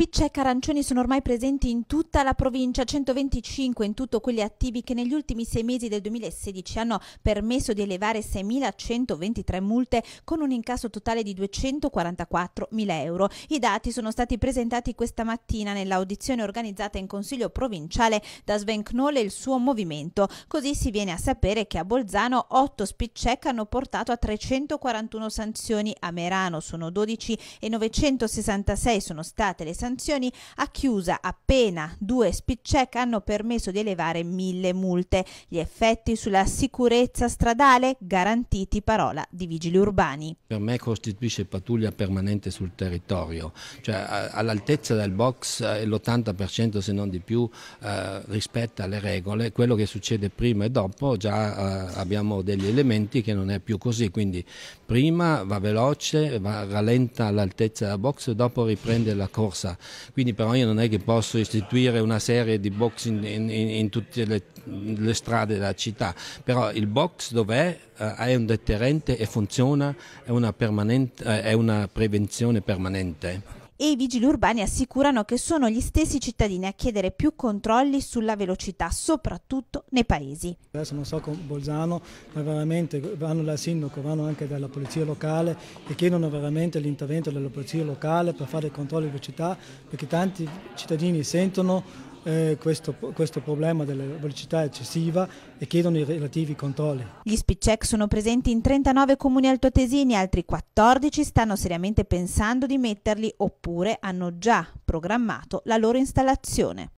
Picce e carancioni sono ormai presenti in tutta la provincia, 125 in tutto quelli attivi che negli ultimi sei mesi del 2016 hanno permesso di elevare 6.123 multe con un incasso totale di 244.000 euro. I dati sono stati presentati questa mattina nell'audizione organizzata in Consiglio Provinciale da Sven Knoll e il suo movimento. Così si viene a sapere che a Bolzano 8 spiccec hanno portato a 341 sanzioni, a Merano sono 12 e 966 sono state le sanzioni sanzioni a chiusa appena due speed check hanno permesso di elevare mille multe. Gli effetti sulla sicurezza stradale garantiti parola di vigili urbani. Per me costituisce pattuglia permanente sul territorio, cioè all'altezza del box eh, l'80% se non di più eh, rispetta le regole, quello che succede prima e dopo già eh, abbiamo degli elementi che non è più così, quindi prima va veloce, va, rallenta all'altezza del box, dopo riprende la corsa quindi però io non è che posso istituire una serie di box in, in, in tutte le, le, strade della città, però il box dov'è? Eh, è un deterrente e funziona, è una, eh, è una prevenzione permanente e i vigili urbani assicurano che sono gli stessi cittadini a chiedere più controlli sulla velocità, soprattutto nei paesi. Adesso non so con Bolzano, ma veramente vanno dal sindaco, vanno anche dalla polizia locale e chiedono veramente l'intervento della polizia locale per fare i controlli di velocità perché tanti cittadini sentono eh, questo, questo, problema della velocità eccessiva e chiedono i relativi controlli. Gli speed check sono presenti in 39 comuni altoatesini altri 14 stanno seriamente pensando di metterli oppure hanno già programmato la loro installazione.